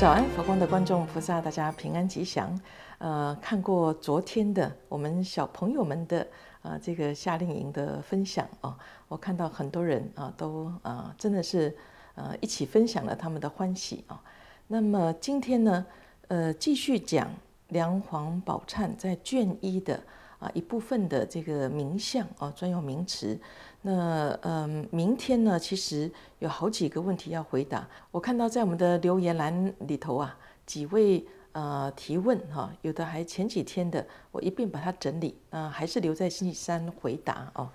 早安，佛光的观众菩萨，大家平安吉祥。呃，看过昨天的我们小朋友们的呃这个夏令营的分享哦，我看到很多人啊都啊真的是呃一起分享了他们的欢喜啊。那么今天呢，呃继续讲梁皇宝忏在卷一的。啊，一部分的这个名相啊，专用名词。那嗯，明天呢，其实有好几个问题要回答。我看到在我们的留言栏里头啊，几位呃提问哈，有的还前几天的，我一并把它整理。那还是留在星期三回答哦。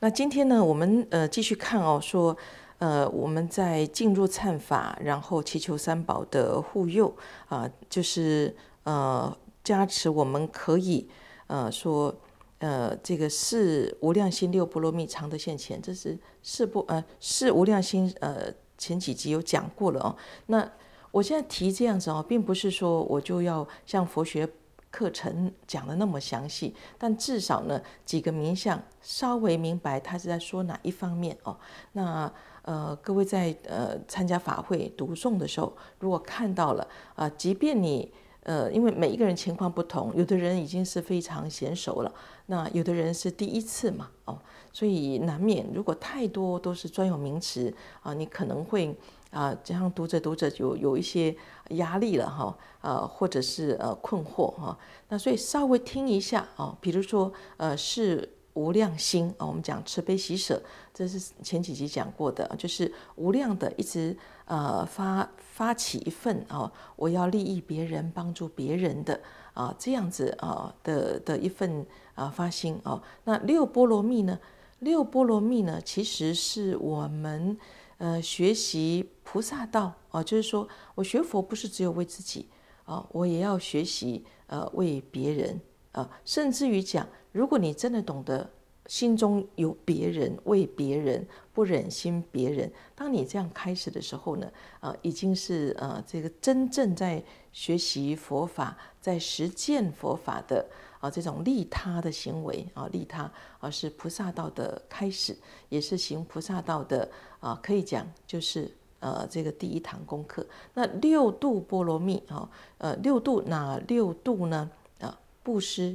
那今天呢，我们呃继续看哦，说呃，我们在进入忏法，然后祈求三宝的护佑啊，就是呃加持，我们可以。呃，说，呃，这个是无量心六波罗蜜常得现前，这是是不呃，是无量心，呃，前几集有讲过了哦。那我现在提这样子哦，并不是说我就要像佛学课程讲的那么详细，但至少呢，几个名相稍微明白他是在说哪一方面哦。那呃，各位在呃参加法会读诵的时候，如果看到了啊，即便你。呃，因为每一个人情况不同，有的人已经是非常娴熟了，那有的人是第一次嘛，哦，所以难免如果太多都是专有名词啊，你可能会啊，这样读着读着就有一些压力了哈，呃，或者是呃困惑哈，那所以稍微听一下哦，比如说呃是无量心啊，我们讲慈悲喜舍，这是前几集讲过的，就是无量的一直。呃，发发起一份啊，我要利益别人、帮助别人的啊，这样子啊的的一份啊发心哦。那六波罗蜜呢？六波罗蜜呢，其实是我们呃学习菩萨道哦，就是说我学佛不是只有为自己啊，我也要学习呃为别人啊，甚至于讲，如果你真的懂得。心中有别人，为别人不忍心别人。当你这样开始的时候呢，啊，已经是呃，这个真正在学习佛法、在实践佛法的啊，这种利他的行为啊，利他啊，是菩萨道的开始，也是行菩萨道的啊，可以讲就是呃，这个第一堂功课。那六度波罗蜜啊，呃，六度哪六度呢？啊，布施、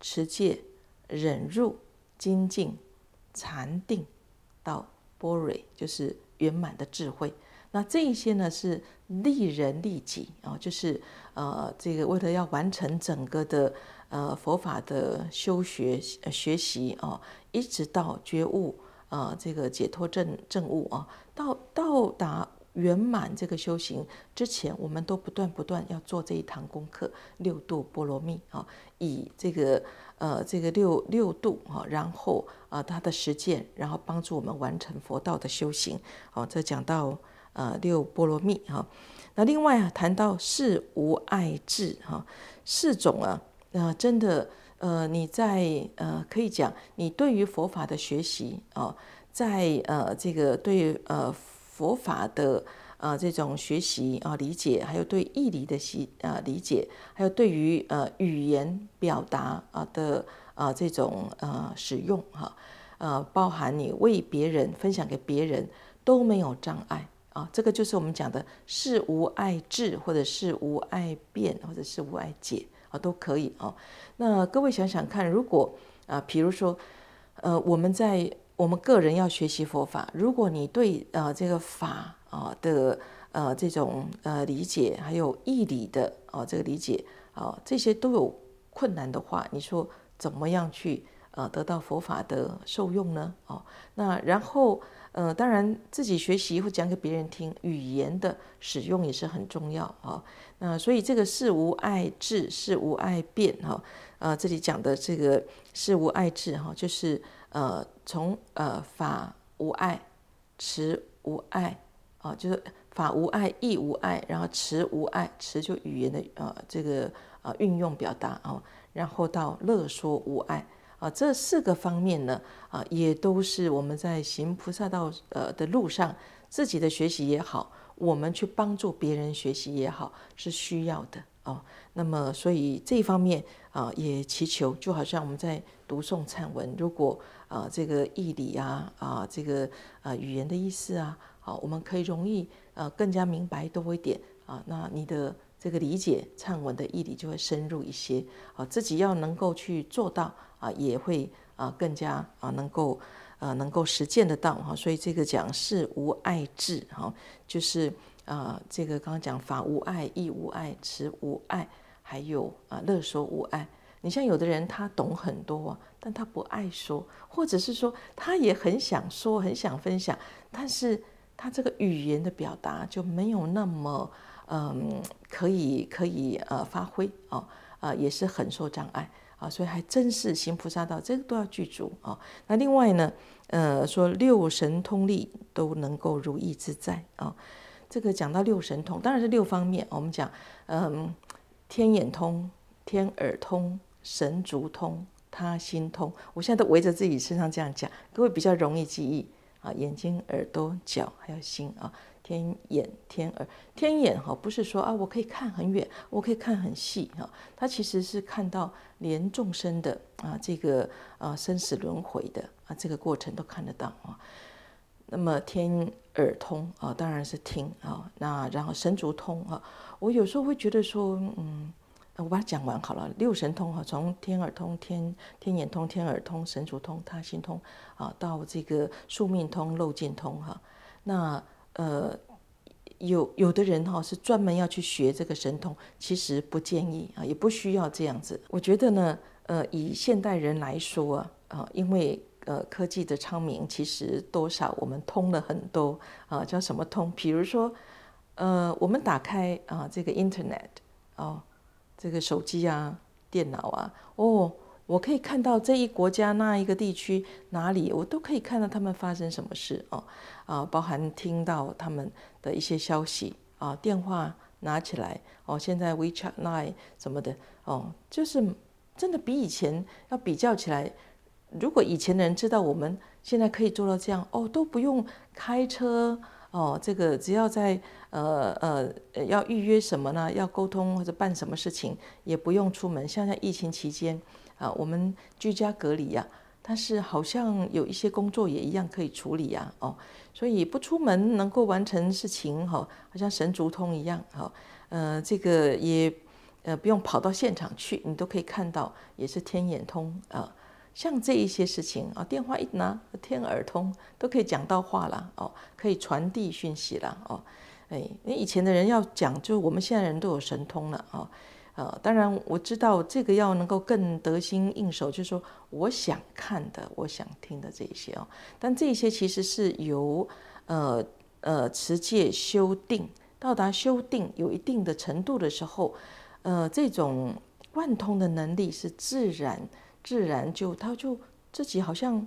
持戒、忍辱。精进、禅定，到波瑞，就是圆满的智慧。那这些呢是利人利己啊，就是呃，这个为了要完成整个的呃佛法的修学学习啊，一直到觉悟啊，这个解脱正正悟啊，到到达圆满这个修行之前，我们都不断不断要做这一堂功课六度波罗蜜啊，以这个。呃，这个六六度哈，然后啊，他的实践，然后帮助我们完成佛道的修行。哦，这讲到呃六波罗蜜哈，那另外啊，谈到四无爱智哈，四种啊，呃，真的呃，你在呃可以讲，你对于佛法的学习啊，在呃这个对呃佛法的。啊，这种学习啊，理解，还有对义理的习啊理解，还有对于呃语言表达啊的啊这种呃使用哈，呃，包含你为别人分享给别人都没有障碍啊，这个就是我们讲的是无碍智，或者是无碍辩，或者是无碍解啊，都可以哦。那各位想想看，如果啊，比如说呃，我们在我们个人要学习佛法，如果你对呃这个法啊的呃这种呃理解，还有义理的啊这个理解啊，这些都有困难的话，你说怎么样去啊得到佛法的受用呢？哦，那然后呃，当然自己学习或讲给别人听，语言的使用也是很重要啊。那所以这个事无爱智，事无爱变哈。呃，这里讲的这个事无爱智哈，就是。呃，从呃法无碍，持无碍啊，就是法无碍亦无碍，然后持无碍，持就语言的呃这个呃运用表达哦，然后到乐说无碍啊，这四个方面呢啊，也都是我们在行菩萨道呃的路上，自己的学习也好，我们去帮助别人学习也好，是需要的哦。那么所以这一方面啊，也祈求，就好像我们在读诵忏文，如果啊，这个义理啊，啊，这个啊，语言的意思啊，好，我们可以容易呃，更加明白多一点啊。那你的这个理解忏文的义理就会深入一些啊。自己要能够去做到啊，也会啊，更加啊，能够呃，能够实践得到哈。所以这个讲是无爱智哈，就是啊，这个刚刚讲法无爱，义无爱，慈无爱，还有啊，乐说无爱。你像有的人，他懂很多，但他不爱说，或者是说他也很想说，很想分享，但是他这个语言的表达就没有那么，嗯，可以可以呃发挥哦，呃也是很受障碍啊，所以还真是行菩萨道，这个都要具足啊。那另外呢，呃，说六神通力都能够如意自在啊。这个讲到六神通，当然是六方面，我们讲，嗯，天眼通、天耳通。神足通，他心通，我现在都围着自己身上这样讲，各位比较容易记忆啊。眼睛、耳朵、脚，还有心啊。天眼、天耳、天眼哈，不是说啊，我可以看很远，我可以看很细哈。它其实是看到连众生的啊，这个啊生死轮回的啊这个过程都看得到啊。那么天耳通啊，当然是听啊。那然后神足通啊，我有时候会觉得说，嗯。我把它讲完好了。六神通哈，从天耳通、天天眼通、天耳通、神足通、他心通啊，到这个宿命通、漏尽通哈。那呃，有有的人哈是专门要去学这个神通，其实不建议啊，也不需要这样子。我觉得呢，呃，以现代人来说啊，啊，因为呃科技的昌明，其实多少我们通了很多啊，叫什么通？比如说，呃，我们打开啊这个 Internet 哦。这个手机啊，电脑啊，哦，我可以看到这一国家那一个地区哪里，我都可以看到他们发生什么事哦，啊，包含听到他们的一些消息啊，电话拿起来哦，现在 WeChat l i n e 什么的哦，就是真的比以前要比较起来，如果以前的人知道我们现在可以做到这样哦，都不用开车。哦，这个只要在呃呃要预约什么呢？要沟通或者办什么事情，也不用出门。像在疫情期间啊，我们居家隔离呀，但是好像有一些工作也一样可以处理呀，哦，所以不出门能够完成事情哈，好像神足通一样哈，呃，这个也呃不用跑到现场去，你都可以看到，也是天眼通啊。像这一些事情啊，电话一拿，天耳通都可以讲到话了哦，可以传递讯息了哦。哎，你以前的人要讲，就我们现在人都有神通了啊。呃，当然我知道这个要能够更得心应手，就是说我想看的，我想听的这一些哦。但这些其实是由呃呃持戒、修定，到达修定有一定的程度的时候，呃，这种贯通的能力是自然。自然就他就自己好像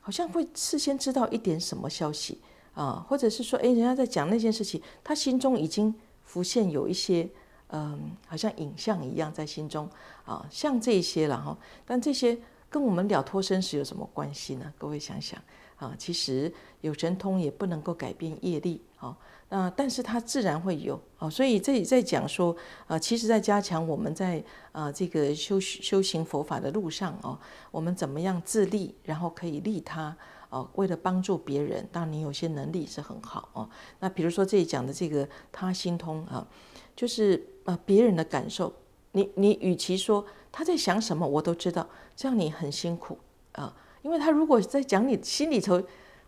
好像会事先知道一点什么消息啊，或者是说，哎，人家在讲那件事情，他心中已经浮现有一些，嗯，好像影像一样在心中啊，像这些了哈。但这些跟我们了脱生死有什么关系呢？各位想想。啊，其实有神通也不能够改变业力啊。那但是它自然会有啊，所以这里在讲说，呃，其实在加强我们在啊这个修修行佛法的路上哦，我们怎么样自立，然后可以利他哦。为了帮助别人，当然你有些能力是很好哦。那比如说这里讲的这个他心通啊，就是呃别人的感受，你你与其说他在想什么我都知道，这样你很辛苦啊。因为他如果在讲你心里头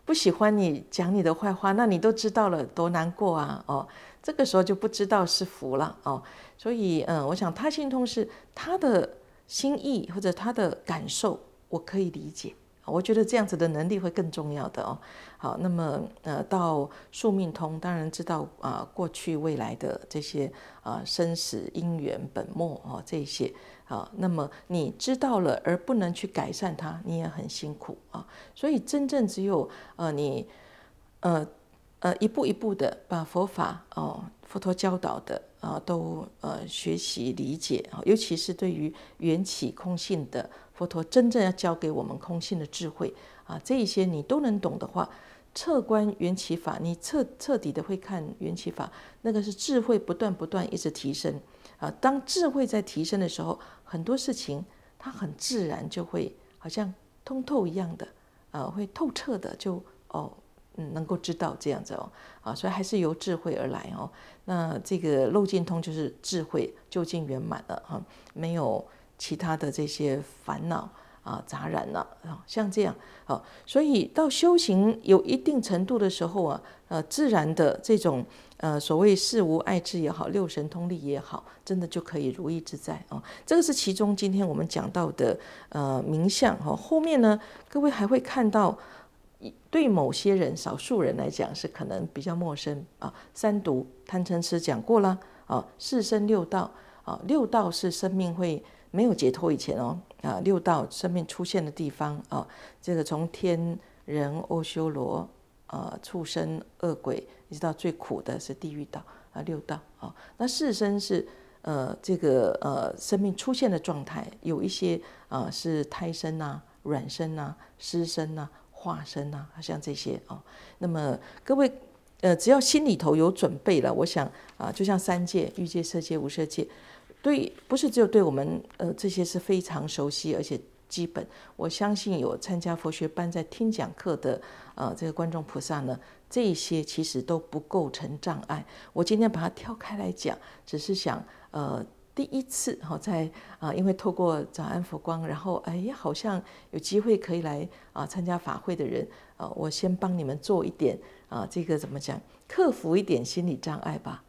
不喜欢你讲你的坏话，那你都知道了，多难过啊！哦，这个时候就不知道是福了哦。所以，嗯，我想他心痛是他的心意或者他的感受，我可以理解。我觉得这样子的能力会更重要的哦。好，那么呃，到宿命通，当然知道啊，过去未来的这些啊，生死因缘本末啊，这些啊，那么你知道了而不能去改善它，你也很辛苦啊。所以真正只有呃，你呃呃，一步一步的把佛法哦，佛陀教导的啊，都呃学习理解啊，尤其是对于缘起空性的。佛陀真正要教给我们空性的智慧啊，这一些你都能懂的话，侧观缘起法，你彻彻底的会看缘起法，那个是智慧不断不断一直提升啊。当智慧在提升的时候，很多事情它很自然就会好像通透一样的啊，会透彻的就哦，嗯，能够知道这样子哦啊，所以还是由智慧而来哦。那这个漏尽通就是智慧究竟圆满了哈，没有。其他的这些烦恼啊、杂染了啊，像这样啊，所以到修行有一定程度的时候啊，呃，自然的这种呃，所谓四无爱智也好，六神通力也好，真的就可以如意自在啊。这个是其中今天我们讲到的呃名相哦。后面呢，各位还会看到，对某些人、少数人来讲是可能比较陌生啊。三毒贪嗔痴讲过了啊，四生六道啊，六道是生命会。没有解脱以前哦，啊，六道生命出现的地方啊，这个从天人、阿修罗、啊畜生、恶鬼，一直到最苦的是地狱道啊，六道啊。那四生是呃这个呃生命出现的状态，有一些啊是胎生啊、卵生啊、湿生啊、化生啊，像这些啊。那么各位呃只要心里头有准备了，我想啊，就像三界欲界、色界、无色界。对，不是只有对我们，呃，这些是非常熟悉，而且基本，我相信有参加佛学班在听讲课的，呃这个观众菩萨呢，这些其实都不构成障碍。我今天把它挑开来讲，只是想，呃，第一次哈在啊，因为透过早安佛光，然后哎，好像有机会可以来啊参加法会的人，啊，我先帮你们做一点啊，这个怎么讲，克服一点心理障碍吧。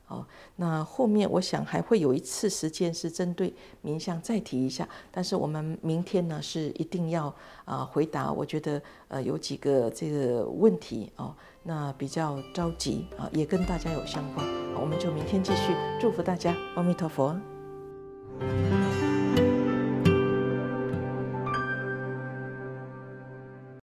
那后面我想还会有一次时间是针对冥想再提一下，但是我们明天呢是一定要啊回答，我觉得呃有几个这个问题啊，那比较着急啊，也跟大家有相关，我们就明天继续，祝福大家，阿弥陀佛。